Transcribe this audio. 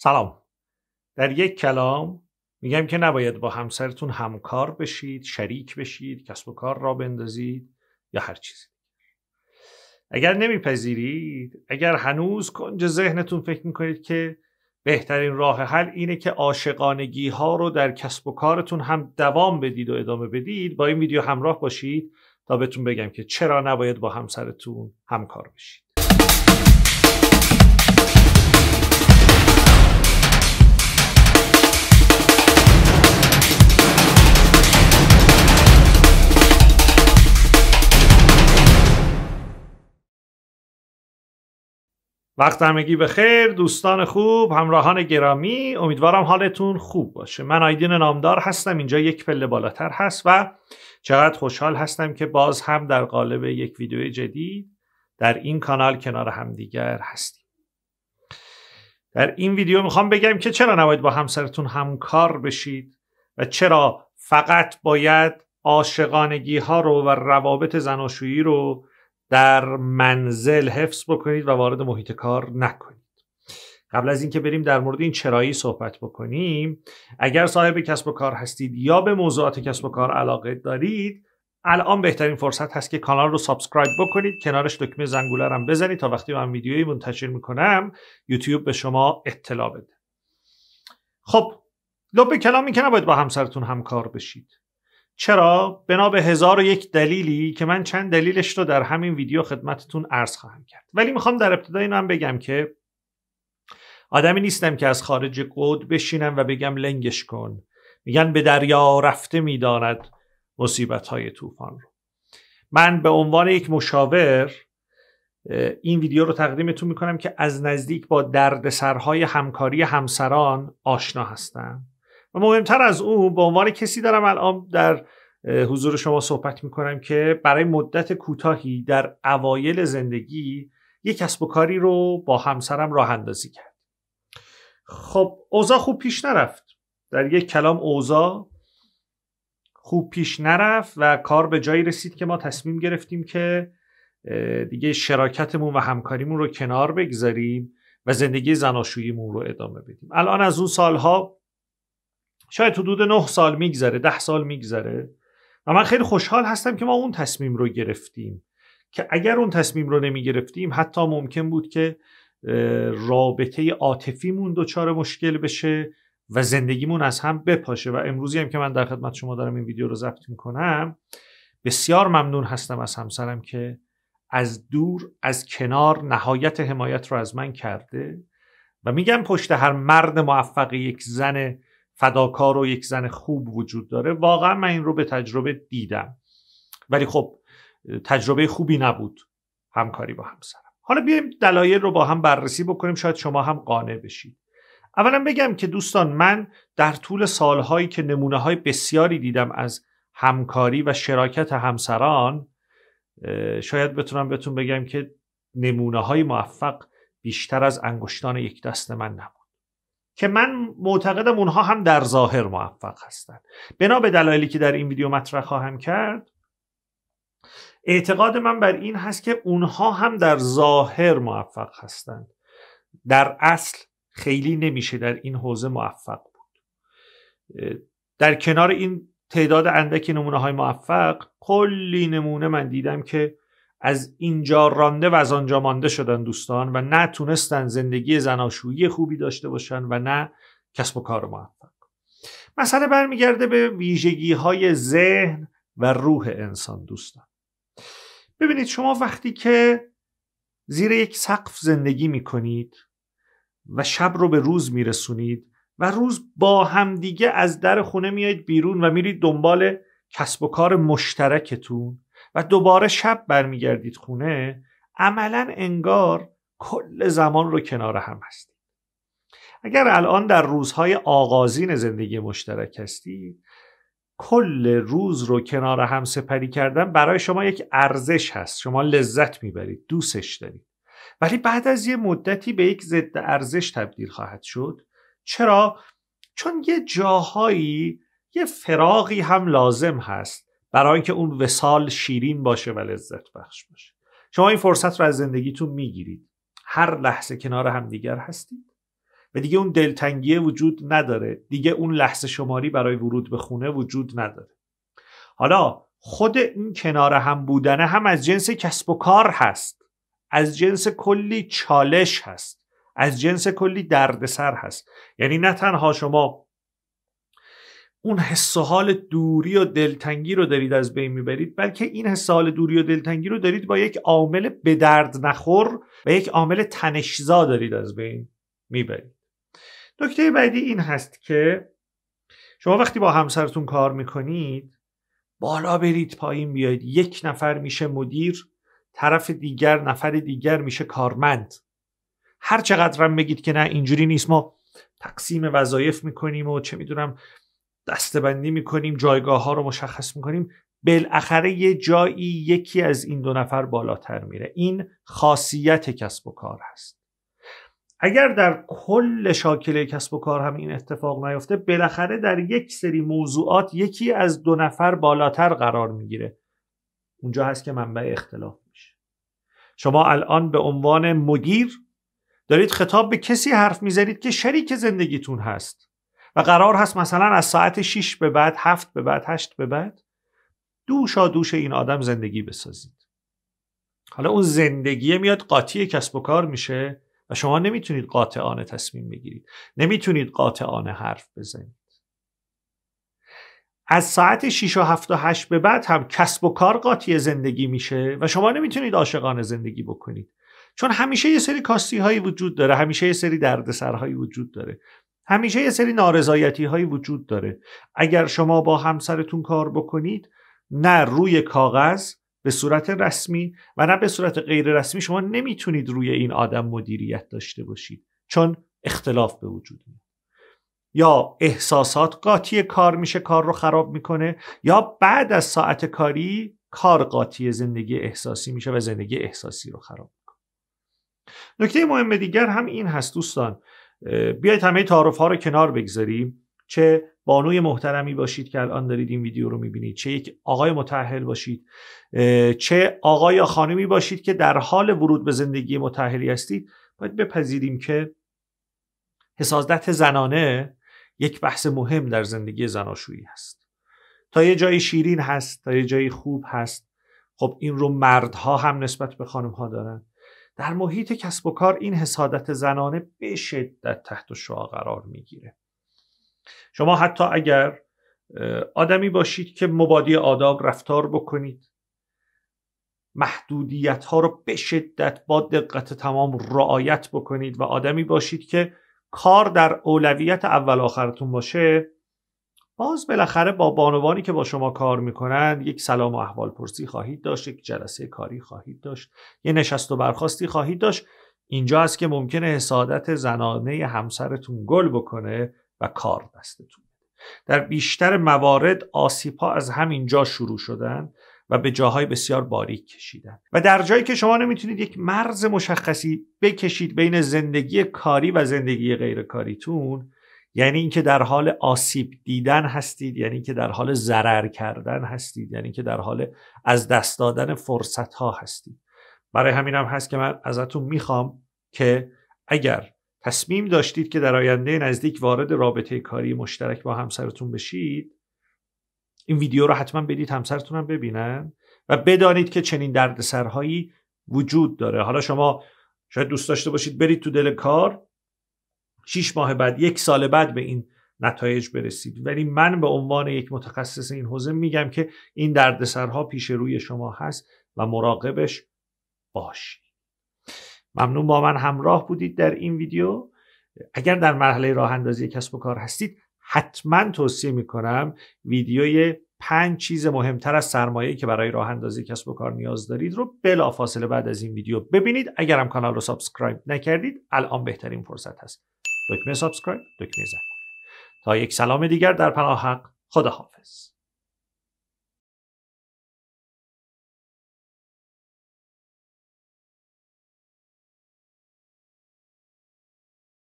سلام در یک کلام میگم که نباید با همسرتون همکار بشید شریک بشید کسب و کار را بندازید یا هر چیزی اگر نمیپذیرید اگر هنوز کنج ذهنتون فکر میکنید که بهترین راه حل اینه که عاشقانگی ها رو در کسب و کارتون هم دوام بدید و ادامه بدید با این ویدیو همراه باشید تا بهتون بگم که چرا نباید با همسرتون همکار بشید وقت همگی به خیر دوستان خوب همراهان گرامی امیدوارم حالتون خوب باشه من آیدین نامدار هستم اینجا یک پله بالاتر هست و چقدر خوشحال هستم که باز هم در قالب یک ویدیو جدید در این کانال کنار همدیگر هستیم در این ویدیو میخوام بگم که چرا نباید با همسرتون همکار بشید و چرا فقط باید عاشقانگی ها رو و روابط زناشویی رو در منزل حفظ بکنید و وارد محیط کار نکنید قبل از اینکه بریم در مورد این چرایی صحبت بکنیم اگر صاحب کسب و کار هستید یا به موضوعات کسب و کار علاقه دارید الان بهترین فرصت هست که کانال رو سابسکرایب بکنید کنارش دکمه زنگوله هم بزنید تا وقتی من ویدیویی منتشر میکنم یوتیوب به شما اطلاع بده خب لب کلامی که نباید با همسرتون همکار بشید چرا؟ بنا به هزار و یک دلیلی که من چند دلیلش رو در همین ویدیو خدمتتون عرض خواهم کرد ولی میخوام در ابتدا اینو هم بگم که آدمی نیستم که از خارج قد بشینم و بگم لنگش کن میگن به دریا رفته میداند مصیبت های طوفان رو من به عنوان یک مشاور این ویدیو رو تقدیمتون میکنم که از نزدیک با دردسرهای همکاری همسران آشنا هستم و مهمتر از او به عنوان کسی دارم الان در حضور شما صحبت میکنم که برای مدت کوتاهی در اوایل زندگی یک کسب و کاری رو با همسرم راه اندازی کرد خب اوضاع خوب پیش نرفت در یک کلام اوضاع خوب پیش نرفت و کار به جایی رسید که ما تصمیم گرفتیم که دیگه شراکتمون و همکاریمون رو کنار بگذاریم و زندگی زناشوییمون رو ادامه بدیم الان از اون سالها شاید حدود 9 سال میگذره 10 سال میگذره و من خیلی خوشحال هستم که ما اون تصمیم رو گرفتیم که اگر اون تصمیم رو نمی گرفتیم حتی ممکن بود که رابطه عاطفیمون دچار مشکل بشه و زندگیمون از هم بپاشه و امروزی هم که من در خدمت شما دارم این ویدیو رو ضبط میکنم بسیار ممنون هستم از همسرم که از دور از کنار نهایت حمایت رو از من کرده و میگم پشت هر مرد موفق یک زن فداکار و یک زن خوب وجود داره واقعا من این رو به تجربه دیدم ولی خب تجربه خوبی نبود همکاری با همسرم حالا بیایم دلایل رو با هم بررسی بکنیم شاید شما هم قانع بشید اولا بگم که دوستان من در طول سالهایی که نمونه های بسیاری دیدم از همکاری و شراکت همسران شاید بتونم بهتون بگم که نمونه های موفق بیشتر از انگشتان یک دست من نبود که من معتقدم اونها هم در ظاهر موفق هستند بنا به دلایلی که در این ویدیو مطرح خواهم کرد اعتقاد من بر این هست که اونها هم در ظاهر موفق هستند در اصل خیلی نمیشه در این حوزه موفق بود در کنار این تعداد اندکی نمونه های موفق کلی نمونه من دیدم که از اینجا رانده و از آنجا مانده شدن دوستان و نه تونستن زندگی زناشویی خوبی داشته باشن و نه کسب و کار موفق مسئله برمیگرده به ویژگی های ذهن و روح انسان دوستان ببینید شما وقتی که زیر یک سقف زندگی می کنید و شب رو به روز می رسونید و روز با همدیگه از در خونه میایید بیرون و میرید دنبال کسب و کار مشترکتون و دوباره شب برمیگردید خونه عملا انگار کل زمان رو کنار هم هستید اگر الان در روزهای آغازین زندگی مشترک هستید کل روز رو کنار هم سپری کردن برای شما یک ارزش هست شما لذت میبرید دوستش دارید ولی بعد از یه مدتی به یک ضد ارزش تبدیل خواهد شد چرا چون یه جاهایی یه فراغی هم لازم هست برای اینکه اون وسال شیرین باشه و لذت بخش باشه شما این فرصت رو از زندگیتون میگیرید هر لحظه کنار همدیگر هستید و دیگه اون دلتنگی وجود نداره دیگه اون لحظه شماری برای ورود به خونه وجود نداره حالا خود این کنار هم بودنه هم از جنس کسب و کار هست از جنس کلی چالش هست از جنس کلی دردسر هست یعنی نه تنها شما اون حس و حال دوری و دلتنگی رو دارید از بین میبرید بلکه این حس و حال دوری و دلتنگی رو دارید با یک عامل به درد نخور و یک عامل تنشزا دارید از بین میبرید نکته بعدی این هست که شما وقتی با همسرتون کار میکنید بالا برید پایین بیایید یک نفر میشه مدیر طرف دیگر نفر دیگر میشه کارمند هر چقدر هم بگید که نه اینجوری نیست ما تقسیم وظایف میکنیم و چه میدونم دستبندی میکنیم جایگاه ها رو مشخص میکنیم بالاخره یه جایی یکی از این دو نفر بالاتر میره این خاصیت کسب و کار هست اگر در کل شاکله کسب و کار هم این اتفاق نیفته بالاخره در یک سری موضوعات یکی از دو نفر بالاتر قرار میگیره اونجا هست که منبع اختلاف میشه شما الان به عنوان مدیر دارید خطاب به کسی حرف میزنید که شریک زندگیتون هست و قرار هست مثلا از ساعت 6 به بعد 7 به بعد هشت به بعد دوشا دوش این آدم زندگی بسازید حالا اون زندگی میاد قاطی کسب و کار میشه و شما نمیتونید قاطعانه تصمیم بگیرید نمیتونید قاطعانه حرف بزنید از ساعت 6 و 7 و 8 به بعد هم کسب و کار قاطی زندگی میشه و شما نمیتونید عاشقانه زندگی بکنید چون همیشه یه سری کاستی هایی وجود داره همیشه یه سری دردسرهایی وجود داره همیشه یه سری نارضایتی هایی وجود داره اگر شما با همسرتون کار بکنید نه روی کاغذ به صورت رسمی و نه به صورت غیر رسمی شما نمیتونید روی این آدم مدیریت داشته باشید چون اختلاف به وجود میاد یا احساسات قاطی کار میشه کار رو خراب میکنه یا بعد از ساعت کاری کار قاطی زندگی احساسی میشه و زندگی احساسی رو خراب میکنه نکته مهم دیگر هم این هست دوستان بیایید همه تعارف ها رو کنار بگذاریم چه بانوی محترمی باشید که الان دارید این ویدیو رو میبینید چه یک آقای متحل باشید چه آقای یا خانمی باشید که در حال ورود به زندگی متحلی هستید باید بپذیریم که حسادت زنانه یک بحث مهم در زندگی زناشویی هست تا یه جایی شیرین هست تا یه جایی خوب هست خب این رو مردها هم نسبت به خانم ها دارن در محیط کسب و کار این حسادت زنانه به شدت تحت شعا قرار میگیره شما حتی اگر آدمی باشید که مبادی آداب رفتار بکنید محدودیت ها رو به شدت با دقت تمام رعایت بکنید و آدمی باشید که کار در اولویت اول آخرتون باشه باز بالاخره با بانوانی که با شما کار میکنن یک سلام و احوال پرسی خواهید داشت یک جلسه کاری خواهید داشت یه نشست و برخواستی خواهید داشت اینجا است که ممکنه حسادت زنانه همسرتون گل بکنه و کار دستتون در بیشتر موارد ها از همین جا شروع شدن و به جاهای بسیار باریک کشیدن و در جایی که شما نمیتونید یک مرز مشخصی بکشید بین زندگی کاری و زندگی غیرکاریتون یعنی اینکه در حال آسیب دیدن هستید یعنی اینکه در حال ضرر کردن هستید یعنی که در حال از دست دادن فرصت ها هستید برای همین هم هست که من ازتون میخوام که اگر تصمیم داشتید که در آینده نزدیک وارد رابطه کاری مشترک با همسرتون بشید این ویدیو رو حتما بدید همسرتون هم ببینن و بدانید که چنین دردسرهایی وجود داره حالا شما شاید دوست داشته باشید برید تو دل کار شیش ماه بعد یک سال بعد به این نتایج برسید ولی من به عنوان یک متخصص این حوزه میگم که این دردسرها پیش روی شما هست و مراقبش باشید ممنون با من همراه بودید در این ویدیو اگر در مرحله راه اندازی کسب و کار هستید حتما توصیه میکنم ویدیوی پنج چیز مهمتر از سرمایه که برای راه اندازی کسب و کار نیاز دارید رو بلافاصله بعد از این ویدیو ببینید اگرم کانال رو سابسکرایب نکردید الان بهترین فرصت هست دکمه سابسکرایب دکمه زنگوله تا یک سلام دیگر در پناه حق خدا حافظ.